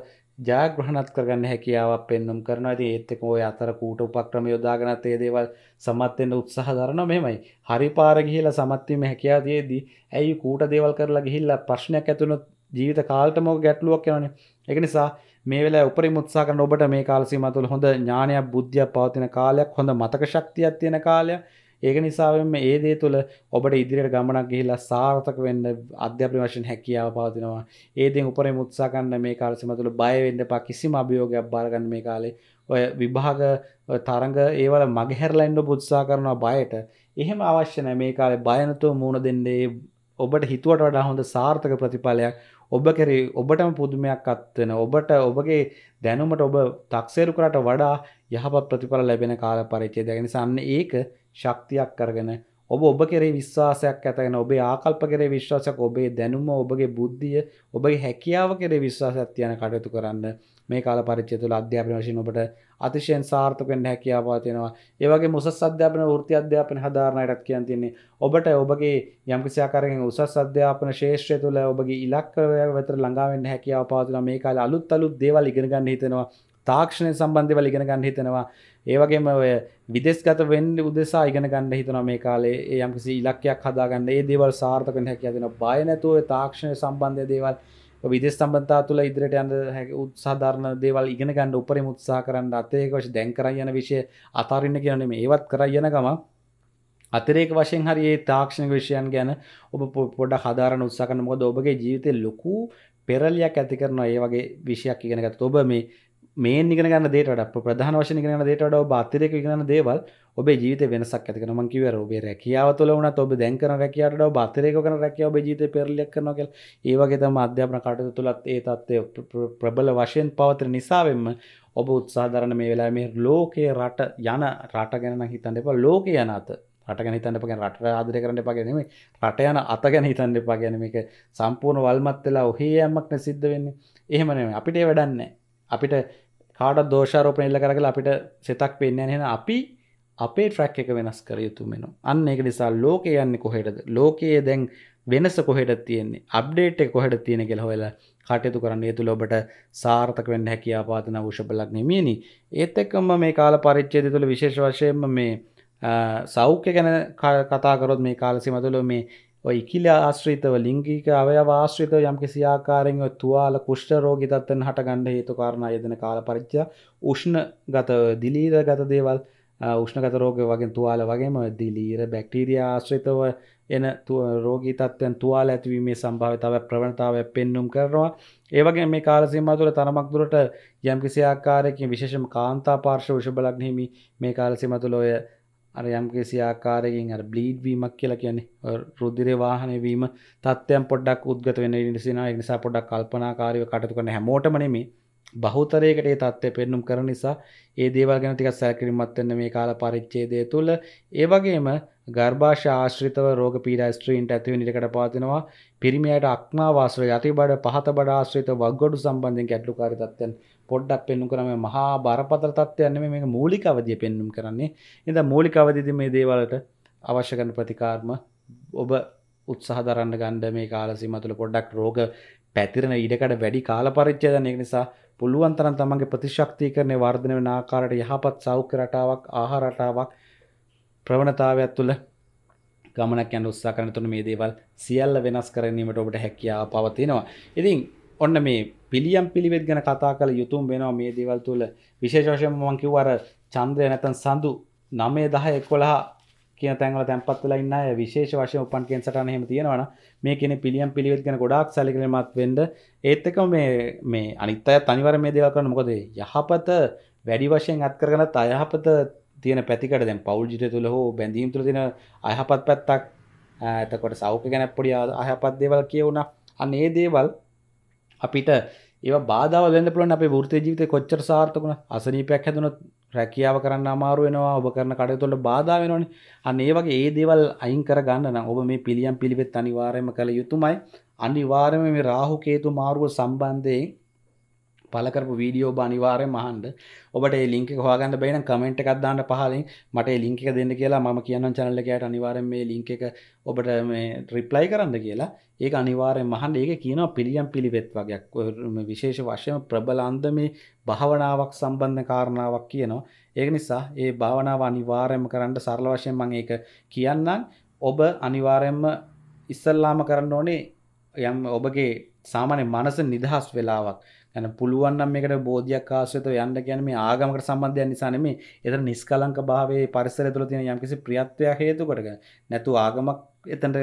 ජයග්‍රහණත් කරගන්න හැකියාවක් පෙන්නුම් කරනවා ඉතින් ඒත් එක්ක ওই අතර කූට උපක්‍රම යොදාගෙනත් ඒ දේවල් සමත් වෙන්න උත්සාහ කරනවා මෙහෙමයි. හරි පාර ගිහිලා සමත් වීම හැකියාව තියේදී ඇයි කූට දේවල් කරලා ගිහිල්ලා ප්‍රශ්නයක් ඇති වුණොත් ජීවිත කාලටම ගැටලුවක් යනවනේ. ඒක නිසා මේ වෙලාවේ උපරිම උත්සාහ කරන ඔබට මේ කාල සීමාව තුළ හොඳ ඥානයක්, බුද්ධියක් පවතින කාලයක්, හොඳ මතක ශක්තියක් තියෙන කාලයක් ඒක නිසාවෙන්ම ඒ දේ තුළ ඔබට ඉදිරියට ගමනක් ගිහිලා සාර්ථක වෙන්න අධ්‍යාපන වශයෙන් හැකියාව පවතිනවා ඒදෙන් උපරිම උත්සාහ ගන්න මේ කාලේ සම තුළ බය වෙන්න එපා කිසිම අභියෝගයක් බාර ගන්න මේ කාලේ ඔය විභාග තරඟ ඒවල මගහැරලා ඉන්න උත්සාහ කරනවා බයට එහෙම අවශ්‍ය නැහැ මේ කාලේ බය නැතුව මුණ දෙන්නේ ඔබට හිතුවට වඩා හොඳ සාර්ථක ප්‍රතිඵලයක් ඔබ කෙරේ ඔබටම පුදුමයක් අත්වෙන ඔබට ඔබගේ දැනුමට ඔබ තක්සේරු කරට වඩා යහපත් ප්‍රතිඵල ලැබෙන කාල පරිච්චේ දැගෙන සන්න ඒක ශක්තියක් අරගෙන ඔබ ඔබ කෙරේ විශ්වාසයක් ඇතගෙන ඔබේ ආකල්ප කරේ විශ්වාසයක් ඔබේ දැනුම ඔබගේ බුද්ධිය ඔබගේ හැකියාව කෙරේ විශ්වාසයක් තියන කටයුතු කරන්න මේ කාල පරිච්චය තුළ අධ්‍යාපන වශයෙන් ඔබට අතිශයෙන් සාර්ථක වෙන්න හැකියාව තියෙනවා. ඒ වගේ උසස් අධ්‍යාපන වෘත්ති අධ්‍යාපන හදාරණයටත් කියන්න තියෙන්නේ ඔබට ඔබගේ යම්කිසි ආකාරයකින් උසස් අධ්‍යාපන ශාස්ත්‍රය තුළ ඔබගේ ඉලක්කය වෙතට ළඟා වෙන්න හැකියාව පවතිනවා. මේ කාලේ අලුත් අලුත් දේවල් ඉගෙන ගන්න හිතෙනවා. තාක්ෂණය සම්බන්ධව ඉගෙන ගන්න හිතෙනවා ඒවගේම ඔය විදෙස්ගත වෙන්ඩ උදෙසා ඉගෙන ගන්න හිතන මේ කාලේ යම්කිසි ඉලක්කයක් හදාගන්න ඒ දේවල් සාර්ථකන හැක තින බය නැතුව තාක්ෂණ සම්බන්ධය දේවල් විදෙස් සම්බන්තා තුළ ඉදිරිට යන්න හැක උත්සාධරණ දේවල් ඉගෙන ගන්න උපරි මුත්සා කරන්න අතේක වශ දැන්කරයි යන විශය අතාරන්න කියන්නේ ඒවත් කරයි යන ගම අතරේක වශයෙන් හරියේ තාක්ෂණ විෂයන් ගැන ඔබ පොඩ හදාරන උත්සාකන මොද ඔබගේ ජීවිතය ලොකු පෙරලියක් ඇති කරනවා ඒ වගේ විෂයක් ඉගෙනගත් ඔබ මේ මේ නිගන දේට ප්‍රධාන වශ නිගන දේට බාත්තරෙක ගන දේවල් ඔබේ ජීත වෙනසක් ඇතික මංකිව ඔබේ රැකියාව තුල වන ඔබ දැන්කන රැකයාට බාත්තරයක කන රැකියාව ජීත පෙරලක් නොක ඒවගේ තම අධ්‍යාපන කටයුතු තුළත් ඒ තත්වය ප්‍රබල වශයෙන් පවතර නිසාවෙන්ම ඔබ උත්සාධරණ මේ වෙලා මේ ලෝකයේ රට යන රට ගැන හිතන්න එප ලෝක යනත රට ගැන හිතන්න පගෙන රට ආදරය කරන්න පගැනීම රට යන අත ගැන හිතන්න එපා ගැනීමක සම්පූර්ණ වල්මත් වෙලා ඔහේ යම්මක් නැසිද්ධ වෙන්නේ එහෙමන අපිට වැඩන්නේ අපිට හාට දෝෂාරෝපන එල්ල කරගල අපිට සෙතක් වෙන්න හෙන අපි අපේ ට්‍රක් එක වෙනස් කර යුතු මෙෙන අන්න එක නිසා ලෝකය යන්න කොහෙටද ලෝකයේ දැන් වෙනස කොහෙට තියෙන්නේ අප්ඩේට් එක කොහෙට තියෙන කෙල හොලා කටයුතු කරන්න ඒ තුළ ඔබට සාර්ථක වෙන්න හැකි ආපාතන වෂපලක් නෙමියනි ඒත් එක්කම මේ කාල පරිච්චේද තුළ විශේෂ වශයෙන්ම මේ සෞඛ්‍ය ගැන කතාකරොත් මේ කාලසි මතුළ මේ ඔය ඉකිල ආශ්‍රීතව ලිංගික අවය වාශ්‍රිත යම් කිසි ආකාරයෙන් තුවාල කුෂ්ට රෝගි තත්ත්වෙන් හටගන්න හේතු කාරණා යෙදෙන කාල පරිච්ඡ උෂ්ණ ගත දිලීර ගත දේවල් උෂ්ණගත රෝග වගේ තුවාල වගේම දිලීර බැක්ටීරියා ආශ්‍රිතව එන රෝගී තත්ත්වයන් තුවාල ඇතිවීමේ සම්භාවිතාව ප්‍රවණතාවය පෙන්නුම් කරනවා. ඒ වගේ මේ කාල සීමාව තුළ තරමක් දුරට යම්කිසි ආකාරයකින් විශේෂම කාන්තා පාර්ශ්ව විෂ බලග්න හිමි මේ කාල සීමාව තුළ ඔය අර යම්කිසි ආකාරයකින් අර බ්ලීඩ් වීමක් කියලා කියන්නේ රුදිරේ වාහනය වීම තත්ත්වයන් පොඩ්ඩක් උද්ගත වෙන නිසා ඒ නිසා පොඩ්ඩක් කල්පනාකාරීව කටයුතු කරන හැමෝටම නෙමෙයි බහුතරයකට ඒ තත්ත්වය පෙන්눔 කරන නිසා ඒ දේවල් ගැන ටිකක් සැලකිලිමත් වෙන්න මේ කාල පරිච්ඡේදය තුළ ඒ වගේම ගර්භාෂය ආශ්‍රිතව රෝග පීඩා ස්ත්‍රීන්ට ඇතිවෙන ඉඩකට පවතිනවා පිරිමියට අක්මා වාසය යති බඩ පහත බඩ ආශ්‍රිත වග්ගොඩු සම්බන්ධයෙන් ගැටලුකාරී තත්ත්වයන් පොඩ්ඩක් පෙන්නුම් කරම මහා බරපතල තත්ත්වයන්න මේ මූලික අවදිය පෙන්නුම් කරන්නේ එඳ මූලික අවදිදි මේ දේවලට අවශ්‍ය කරන ප්‍රතිකාර්ම ඔබ උත්සාහ දරන්න ගණ්ඩ මේ කාලසීම තුළ පොඩ්ඩක් රෝග පැතිරෙන ඉඩකට වැඩි කාල පරිච්චයදනය නිසා පුළුවන් තරම් තමන්ගේ ප්‍රතිශක්තිය කරනය වර්ධන වෙන ආකාරයට යහපත් සෞඛ්‍ය රටාවක් ආහාර රටාවක් ප්‍රවණතාවයක් තුළ ගමනක් යන උත්සාහ කරන තුන මේ දේවල් සියල්ල වෙනස් කරනීමට ඔබට හැකියාව පවතිනවා. ඉතින් ඔන්න මේ පිළියම් පිළිවෙත් ගැන කතා කළ යුතුම් වෙනවා මේ දේවල් තුළ විශේෂෝෂයෙන් මං කිව්වර චන්ද්‍රය නැතන් සඳු නමේ දහ එක්කොලා කිය තැන්ල තැන්පත්වල ඉන්න විශේෂ වශය උපන් කියෙන් සටන හෙම තියෙනවන මේ කෙනෙ පිළියම් පිළිවෙත් ගැන ගොඩක් සැලිකිරීමත් වෙන්ඩ ඒත්තක මේ මේ අනිත් අය තනිවර මේ දේවල් කරන මොකදේ යහපත වැඩි වශයෙන් අත් කරගන අයහපත තියෙන පැතිකට දැන් පවල් ජිත තුළ හෝ බැඳීම් තුළ තින අයහපත් පැත්තක් ඇතකොට සෞඛ ගැන පොඩි අයහපත් දේවල් කියවුණ අනේ දේවල් අපිට ඒ බාධාව දෙන්න පුළුවන් අපේ වෘත්තීය ජීවිතේ කොච්චර සාර්ථකුණ අසනීපයක් හැදුනොත් රැකියාව කරන්න අමාරු වෙනවා ඔබ කරන කටයුතුවල බාධා වෙනවනේ. අන්න ඒ වගේ ඒ දේවල් අයින් කර ගන්න නම් ඔබ මේ පිළියම් පිළිවෙත් අනිවාර්යයෙන්ම කළ යුතුමයි. අනිවාර්යයෙන්ම මේ රාහු කේතු මාරුව සම්බන්ධයෙන් පලකරපු වීඩියෝ බනිවාරය මහන්ඩ ඔබට ලින්ක හවාගන්න බයින කමෙන්ට් එකක්දාන්න පහලින් මට ලිංක දෙන්න කියලා ම කියන්න චනල්ලකයට අනිවාරෙන් මේ ලිංක එක ඔබට මේ ට්‍රිප්ලයි කරන්න කියලා ඒ අනිවාරය මහන්ඩ ඒක කියන පිළියම් පිළිවෙත් වගේයක් විශේෂ වශයම ප්‍රබලන්ද මේ භාවනාවක් සම්බන්ධ කාරණාවක් කියනවා ඒක නිසා ඒ භාවනාව අනිවාරයම කරන්න සරල වශයෙන් මං ඒක කියන්නම් ඔබ අනිවාරයෙන්ම ඉස්සල්ලාම කරන්න ඕනේ යම් ඔබගේ සාමාන්‍ය මනස නිදහස් වෙලාවක් ගැන පුළුවන්නම් එකට බෝධයක් ආශයත යන්න ගැන මේ ආගමකට සම්බන්ධයන් නිසානෙම එත නිස්කලංක භාවේ පරිසර තුළ තියෙන යම්කිසි ප්‍රියත්වයක් හේතු කොටක නැතු ආගමක් එතන්ට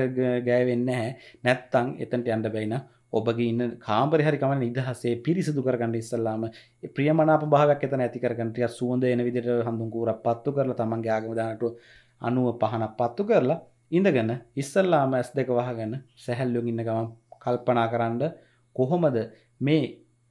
ගෑවෙන්න හැ නැත්තං එතන්ට යන්න බැයින ඔබගේ ඉන්න කාම්පරිහරිකම නිදහසේ පිරිසිදු කරගන්න ඉස්සල්ලාම ප්‍රියමනාප භාවයක් එතන ඇතිකරගටිය සුවඳ එන විදිට හඳුන්කූර පත්තු කරලා තමන්ගේ ආගමදානට අනුව පහනක් පත්තු කරලා ඉඳගන්න ඉස්සල්ලාම ඇස් දෙක වහගන්න සැහැල්ලුම් ඉන්න ගම කල්පනා කරන්න කොහොමද මේ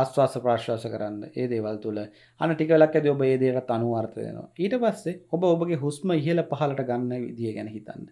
ආස්වාස ප්‍රශ්වාස කරන්න ඒ දේවල් තුළ අන ටිකලක් ඇද ඔබ ඒදයට අනුවර්තයනවා ඊට පස්සේ ඔබ ඔබගේ හුස්ම ඉහල පහලට ගන්න විදිිය ගැන හිතන්න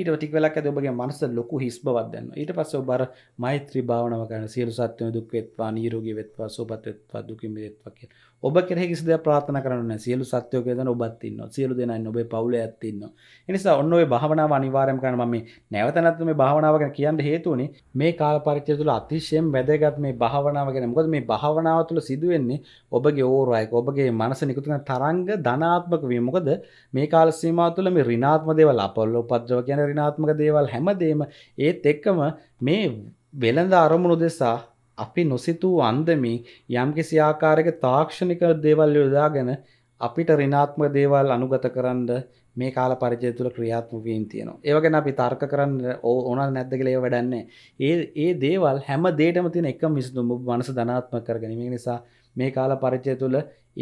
ඊට ටිකලක් ඇද ඔබගේ මනස ලොකු හිස් බවක් දන්න ඊට පස්ස ඔබර මෛත්‍රී භාවනාව කරන සියලු සත්වය දුක් වෙත්වා නිරෝගී වෙත්වා සුවපත් වෙත්වා දුකින් මිදෙත්වා කියලා. ඔබ කෙරෙහි කිසි දෙයක් ප්‍රාර්ථනා කරන්න නැහැ. සියලු සත්වයෝ කියලා ඔබත් ඉන්නවා. සියලු දෙනා ඉන්න ඔබේ පවුලේ ඇත් ඉන්නවා. ඒ නිසා ඔන්න ඔය භාවනාව අනිවාර්යම කරන්න මම මේ නැවත නැවත මේ භාවනාව ගැන කියන්න හේතුව උනේ මේ කාල පරිච්ඡේදය තුළ අතිශයම වැදගත් මේ භාවනාව ගැන. මොකද මේ භාවනාව තුළ සිදුවෙන්නේ ඔබගේ ඕරායක ඔබගේ මනස නිකුත් කරන තරංග ධනාත්මක වීම. මොකද මේ කාල සීමාව තුළ මේ ඍණාත්මක දේවල් අපොල්ල උපද්‍රව කියන රිනාත්මක දේවල් හැමදේම ඒත් එක්කම මේ වෙළඳ අරමුණු දෙසා අපි නොසිතූ අන්දමින් යම්කිසි ආකාරයක තාක්ෂණික දේවල් යොදාගෙන අපිට රිනාත්මක දේවල් අනුගත කරන්න මේ කාල පරිජය තුළ ක්‍රියාත්මවීම් තියෙනවා ඒවගෙන අපි තර්ක කරන්න ඕනල් නැද්ද කලේ වැඩන්නේ ඒ ඒ දේවල් හැම දේටම තින එක මිස්දුම මනස ධනාත්ම කරගනීම නිසා මේ කාල පරිචය තුළ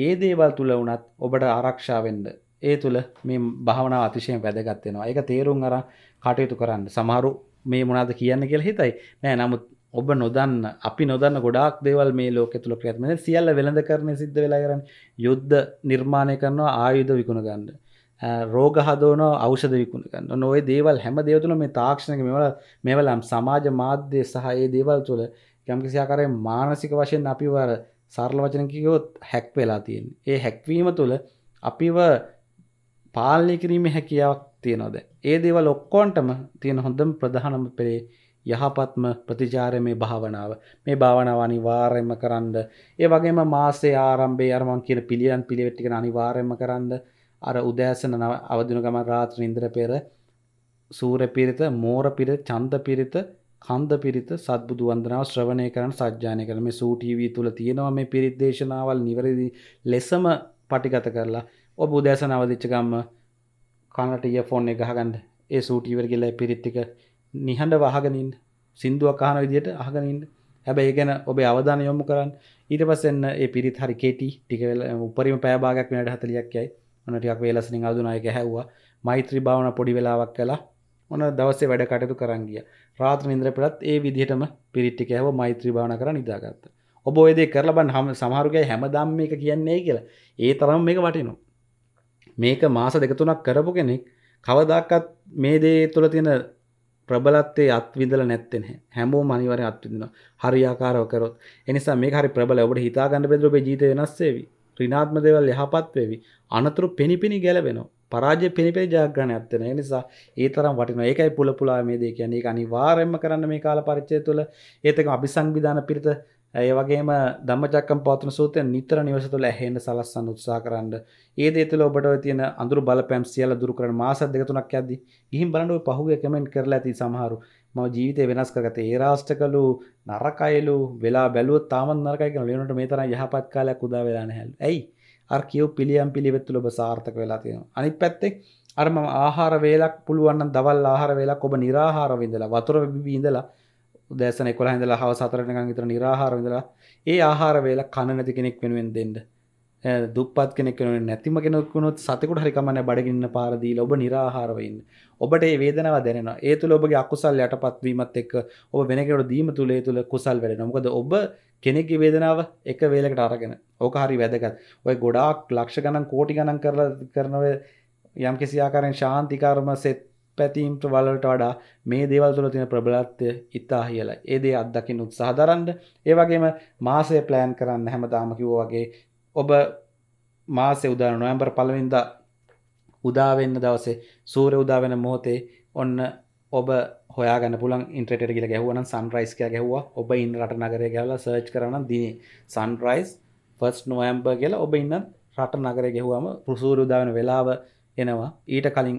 ඒ දේවල් තුළ වනත් ඔබට ආරක්ෂාවෙන්ද ඒ තුළ මේ භාවනා අතිශයෙන් වැදගත්වෙනවා එක තේරුම් අර කටයුතු කරන්න සමහරු මේ මොනාද කියන්න කියල හිතයි නෑ නමුත් ඔබ නොදන්න අපි නොදන්න ගොඩක් දේවල් මේ ලෝක තුළ ක්‍රත්ම සියල්ල වෙළඳ කරන සිද්ධ වෙලා කරන්න යුද්ධ නිර්මාණය කරනවා ආයුධ විකුණ ගන්න රෝග හදෝන අවෂද විකුණගන්න නොයි දේවල් හැම දේවතුන මේ තාක්ෂණක මෙවල මෙවලම් සමාජ මාධ්‍ය සහයේ දේවල් තුළ යම්කිසියාකාරය මානසික වශයෙන් අපිවර සරල වචනකියොත් හැක් වෙලා තියෙන් ඒ හැක්වීම තුළ අපිව පාලනය කිරීම හැකියාවක් තියෙනවද. ඒ දේව ලොක්කෝන්ටම තියෙන හොඳම ප්‍රධානම පෙරේ යහපත්ම ප්‍රතිචාරය මේ භාවනාව මේ භාවනාව අනිවාර්යම කරන්න ඒ වගේම මාසේ ආරම්භයේ අර මං කියන පිළියම් පිළිවෙත් ටික අනිවාර්යම කරන්න අර උදෑසන අවදින ගමන් රාත්‍රී ඉන්ද්‍ර පෙර සූර්ය පිරිත මෝර පිරිත චන්ද පිරිත කන්ද පිරිත සත්බුදු වන්දනාව ශ්‍රවණය කරන්න සජ්ජායනය කරන මේ සූ ටීවී තුල තියෙනවා මේ පිරිත් දේශනාවල් නිවැරදි ලෙසම පටිගත කරලා ඔබ උදෑසන අවදිච්චකම්ම කනට ය ෆෝන් එක ගහගන්න ඒ සූටීවර කියලා පිරිත්තික නිහඬ වහගනින් සිින්දුවක් අහන විදියට අහගනින්ට හැබැයි ගැන ඔබේ අවධාන යොමු කරන්න ඊට පස්සෙන්න්න ඒ පිරිත් හරි කෙටි ටිකවෙල උපරිම පෑභාගක් වනට හතලියක්යයි ඔනටක් වේලසිනි අදුනායක හැව්වා මෛත්‍රී භාවන පොඩි වෙලාවක් කලා ඔන දවස්සේ වැඩ කටයුතු කරන්ගිය රාත්‍ර ඉන්ද්‍ර පෙරත් ඒ විදිහටම පිරිට්ටික ඇව මෛත්‍රී භාවන කර නිදාගත්ත ඔබ ඔයදේ කරලබන් හම සමහරුගේ හැමදම් මේක කියන්නේ කියලා ඒ තරම් මේක වටිනවා මේක මාස දෙකතුනක් කරපු කෙනෙක් කවදක්කත් මේ දේ තුළ තියෙන ප්‍රබලත්තේ අත්විදල නැත්තෙන හැමෝ මනිවර අත්විදින හරියාකාරව කරොත් එනිසා මේ හරි ප්‍රබල ඔබට හිතාගන්න පෙදරබේ ජීත වෙනස්සේවි රිනාත්ම දෙවල් යහපත් වෙවි අනතුරු පිණිපිණි ගැලවෙන පරාජය පිණිපිරි ජාග්‍රණ ඇත්තන නිසා ඒ තරම් වටින ඒකයි පුල පුලා මේ දේ කියන්නේ අනිවාරෙන්ම කරන්න මේ කාල පරිච්චය තුළ ඒතක අභිසංවිධාන පිරිත ඒවගේම දම්මචක්කම් පවත්න සූතය නිතර නිවස තුළ ඇහෙන්ට සලස්සන්න උත්සා කරන්න ඒ දේතුල ඔබට තියන අඳුර බලපැම් සියල දුරකරන මාස දෙකතුනක් ඇද ගිහිම් බලඩුව පහුව කමෙන්ට් කරලා ඇති සමහරු ම ජීවිතය වෙනස් කරගත ඒ රාෂ්ට කලු නරකයිලු වෙලා බැලුව තාමන් නරකයක ලනට මේ තර යහපත් කාලයක් කුදා වෙලාන හැල් ඇයි අර කියව් පිළියම් පිළිවෙත්තුල ඔබ සාර්ථක වෙලා තියෙන අනි පැත්තෙක් අරම ආහාර වේලක් පුළුවන් දවල් ආහාර වෙලක් ඔබ නිරාහාර විඳලා වතුර බිබී ඉඳලා උදෑසන කොළ හඳලා හව සතරනකං විතර නිරාහාරවිඳලා ඒ ආහාර වේල කණ නැති කෙනෙක් වෙනුවෙන් දෙන්න දුපත් කෙනෙක් වෙන නැතිම කෙනෙකුනොත් සතකුට හරිකමන්න බඩගින්න පාරදී ඔබ නිරාහාරවයින්න ඔබට ඒ වේදනවා දැනෙන ඒ තුළ ඔබගේ අකුසල් යට පත්වීමත් එක් ඔබ වෙනකට දීම තුළේ තුළ කුසල් වෙන නොකද ඔබ කෙනෙක්ගේ වේදනාව එක වේලකට අරගෙන ඕක හරි වැදගත් ඔය ගොඩාක් ලක්ෂ ගණන් කෝටි ගණන් කරලා කරනව යම් කිසිආකාරෙන් ශාන්තිකාරම සෙත් පැතීම් වලට වඩා මේ දේවල් තුළ තින ප්‍රබලත්වය ඉතා කියලා ඒදේ අත්දකින්න උත්සාහ දරන්ඩ ඒවගේම මාසය ප්ලෑන් කරන්න හැමදාම කිවෝ වගේ ඔබ මාසය උදා නොයම්බර් පලවින්ද උදාවෙන්න දවසේ සූර උදාවෙන මොහොතේ ඔන්න ඔබ හොයාගන්න පුළන් ඉන්ට්‍රට කියල ගැහවන සන්රයිස් කිය ගැහවා ඔබ ඉන්න රට නගරය ගැල සර්ච් කරන දින සන්රයිස් ෆස් නොයම්බර් කියලා ඔබ ඉන්න රට නගර ගැහුවම පුසූර උදාවෙන වෙලාව එනවා ඊට කලින්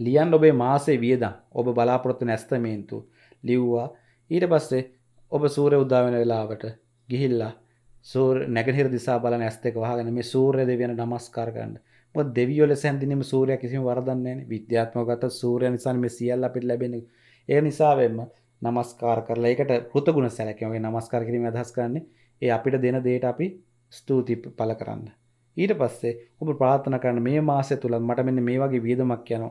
ලියන් ඔබේ මාසේ වියදම් ඔබ බලාපොරොත්තු නැස්තමේන්තු ලිව්වා ඊට පස්සේ ඔබ සූරය උදාවෙන වෙලාවට ගිහිල්ලා සූර් නැගහිර දිසා බල නැස්තක වහගෙන මේ සූරය දෙවියන නමස්කාර කරන්න මො දෙවියොල සැඳනීම සූරය කිසිම වරදන්නේ විද්‍යාත්මගත සූරය නිසා මේ සියල්ල අපිට ලැබෙන ඒ නිසාවෙන්ම නමස්කාර කරලා එකට පෘතගුණ සැලකමගේ නමස්කාර කිරීම අදහස් කරන්නේ ඒ අපිට දෙන දේට අපි ස්තුති පල කරන්න ඊට පස්සේ ඔබ ප්‍රාථන කරන මේ මාසය තුළන් මට මෙන්න මේ වගේ වියදමක් යනවා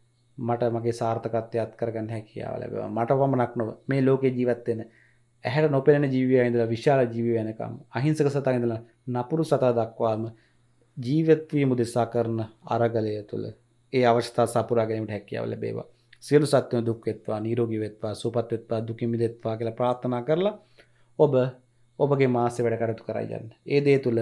මට මගේ සාර්ථකත්වයත් කරගන්න හැකියාව ලැබවා මට පමණක් නොව මේ ලෝකේ ජීවත්වෙන ඇහැට නොපෙනෙන ජීවිය ඉඳලා විශාල ජීවය වෙනකම් අහිංසක සතා ඉඳලා නපුරු සතා දක්වාම ජීවත්වී මුදෙසා කරන අරගලය තුළ ඒ අවස්ථා සපුරාගැනීමට හැකියාව ලැබේවා සියලු සත්වය දුක් වෙත්වා නිරෝගී වෙත්වා සුවපත් වෙත්වා දුකින් මිදෙත්වා කියලා ප්‍රාර්ථනා කරලා ඔබ ඔබගේ මාසෙ වැඩ කටයුතු කරයි යන්න. ඒ දේ තුළ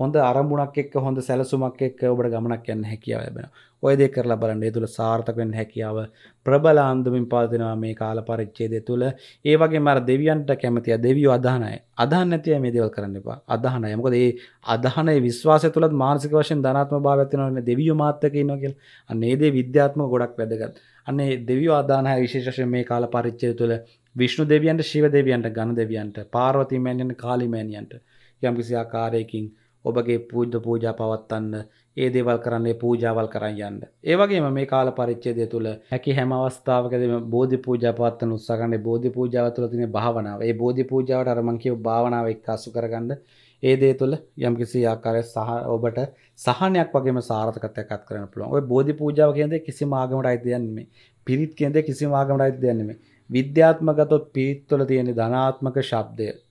හොඳ අරමුණක් එක් හොඳ සැලසුමක් එක් ඔබට ගමනක් යන්න හැකියාව ලැබෙන ඔයද කරලා බලන්න ඒ තුළ සාර්ථකෙන් හැකියාව ප්‍රබලාන්දමින් පාතිනවා මේ කාල පරිච්චේදය තුළ ඒ වගේ මර දෙවියන්ට කැමතිය දෙවියෝ අධානය අදහන්න ඇතිය මේ දෙවල් කරන්න එපා අදහනය මොකද ඒ අදහන විශ්වාස තුළත් මාර්සික වශයෙන් ධනාත්ම භාවත්තිනවන්න දෙවිය මාත්තකන්නොකල් අන්නේදේ විද්‍යාත්ම ගොඩක් වැදගත් අන්නේ දෙවියෝ අධානය විශේෂය මේ කාල පරිච්චය තුළ විශ්ණු දෙවියන්ට ශිව දෙවියන්ට ගණ දෙවියන්ට පාරවතිමෑන්යන් කාලිමෑනියන්ට යම්කිසි ආකාරයකින් ඔබගේ පූජ්ද පූජා පවත්වන්න ඒ දේවල් කරන්නේ පූජාවල් කරන්න යන්න. ඒවගේම මේ කාල පරිච්චේදය තුළ හැකි හැම අවස්ථාවකදම බෝධි පූජාපත්වන උත්සාගන්නේ බෝධි පූජාව තුළ තින භාවනාව ඒ බෝධි පූජාවට අරමංකිව භාවනාව එක් අසු කරගන්න ඒ දේ තුළ යම්කිසි ආකාරය සහ ඔබට සහනයක් වගේම සාර්ථකතයකත් කරන පුළුවන් ඔය බෝධි පූජාව කියද කිසි මාගමට අයිතියන්නේ පිරිත් කියද කිසි මාගමට අයිතියන්නේ විද්‍යාත්මකතොත් පිරිත්වල තියෙන ධනාත්මක ශබ්දය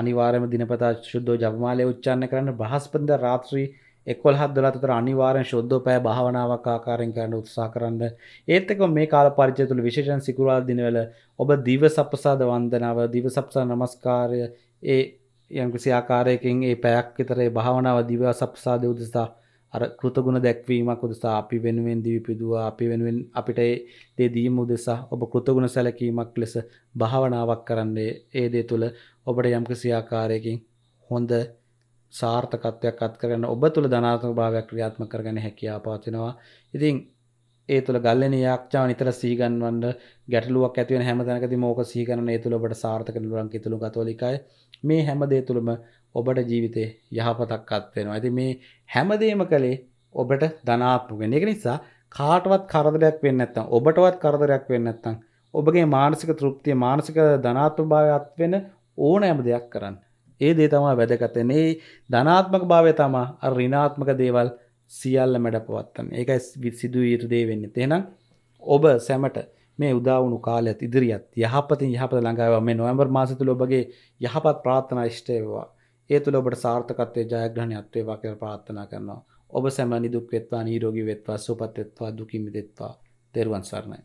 අනිවාරම දිනපතා ශුද්ධෝ ජපමාලය උච්චාන්න කරන්න බ්‍රහස්පතින්ද රාත්‍රී එකොල් හදලා තුතර අනිවාරෙන් ශුද්ධෝ පෑ භාවනාවක් ආකාරයෙන් කරන්න උත්සා කරන්න ඒත් එක්ක මේ කාල පරිචය තුළ විශේෂයෙන් සිකුරාදා දිනවල ඔබ දිව සප්පසාද වන්දනාව දිව සප්පසා නමස්කාරය ඒ යම්කිසි ආකාරයකින් ඒ පැයක් විතර ඒ භාවනාව දිව සප්පසාද උදෙසා අර කෘතගුණ දැක්වීමක් උදෙසා අපි වෙනුවෙන් දීපිදුවා අපි වෙනුවෙන් අපිට දේ දීම උදෙසා ඔබ කෘතගුණ සැලකීමක් ලෙස භාවනාවක් කරන්නේ ඒ දේ තුළ ඔබට යම්කිසි ආකාරයකින් හොඳ සාර්ථකත්වයක් අත්කරගන්න ඔබ තුළ ධනාත්මක භාවයක් ක්‍රියාත්මක කරගන්න හැකියාව පවතිනවා. ඉතින් ඒ තුළ ගල්ලන යක්ෂා නිතර සීගන්වන්න ගැටලුවක් ඇතිව හැමතැනක මෝක සීගන ඒ තුළබට සාර්ථක ලුවන් තුළු ගතෝලිකයි මේ හැමදේ තුළම ඔබට ජීවිතය යහපතක් අත්වෙනවා ඇති මේ හැමදේම කළේ ඔබට ධනාත්මගෙන එක නිසා කාටවත් කරදරයක් වෙන්න ඇත්තම් ඔබටවත් කරදරයක් වෙන්න ඇත්තම් ඔබගේ මානසික තෘප්තිය මානසික ධනාත්ම භාවයත් වෙන ඕනෑම දෙයක් කරන්න ඒ දේ තමා වැදගතනේ ධනාත්මක භාවය තමා රිනාත්මක දේවල් සියල්ල මැඩ පවත්තන් ඒකයි සිදුව යුතු දේ වෙන්න තියෙනම් ඔබ සැමට මේ උදාවුණු කාලයත් ඉදිරිියත් යහපතින් යහපත ළඟාව මේ නොවම්බර් මාසතුල ඔබගේ යහපත් ප්‍රාත්ථනා ෂ්ටයවා ඒ තුළ ඔබට සාර්ථකත්වය ජයග්‍රහණයත්වේවා කියල ප්‍රාත්ථනා කරනවා ඔබ සැම නිදුක් වෙත්වා නීරෝගී වෙත්වා සුපත් වෙත්වා දුකිමි දෙෙත්වා තෙරුවන් සරණයි